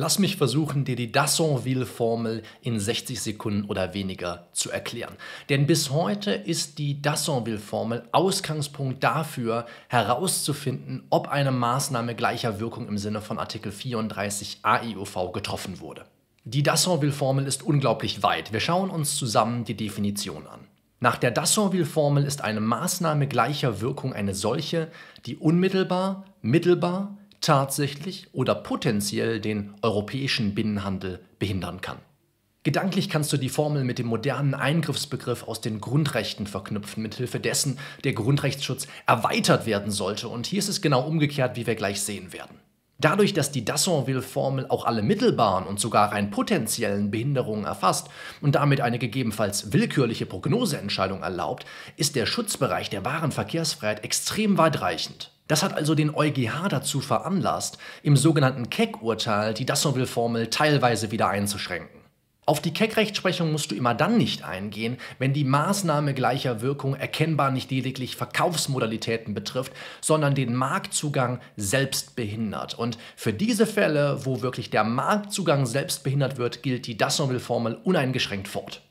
Lass mich versuchen, dir die Dassonville-Formel in 60 Sekunden oder weniger zu erklären. Denn bis heute ist die Dassonville-Formel Ausgangspunkt dafür, herauszufinden, ob eine Maßnahme gleicher Wirkung im Sinne von Artikel 34 AIUV getroffen wurde. Die Dassonville-Formel ist unglaublich weit. Wir schauen uns zusammen die Definition an. Nach der Dassonville-Formel ist eine Maßnahme gleicher Wirkung eine solche, die unmittelbar, mittelbar, tatsächlich oder potenziell den europäischen Binnenhandel behindern kann. Gedanklich kannst du die Formel mit dem modernen Eingriffsbegriff aus den Grundrechten verknüpfen, mithilfe dessen der Grundrechtsschutz erweitert werden sollte. Und hier ist es genau umgekehrt, wie wir gleich sehen werden. Dadurch, dass die Dassonville-Formel auch alle mittelbaren und sogar rein potenziellen Behinderungen erfasst und damit eine gegebenenfalls willkürliche Prognoseentscheidung erlaubt, ist der Schutzbereich der wahren Verkehrsfreiheit extrem weitreichend. Das hat also den EuGH dazu veranlasst, im sogenannten Keck-Urteil die Dassonville-Formel teilweise wieder einzuschränken. Auf die Keck-Rechtsprechung musst du immer dann nicht eingehen, wenn die Maßnahme gleicher Wirkung erkennbar nicht lediglich Verkaufsmodalitäten betrifft, sondern den Marktzugang selbst behindert. Und für diese Fälle, wo wirklich der Marktzugang selbst behindert wird, gilt die Dassonville-Formel uneingeschränkt fort.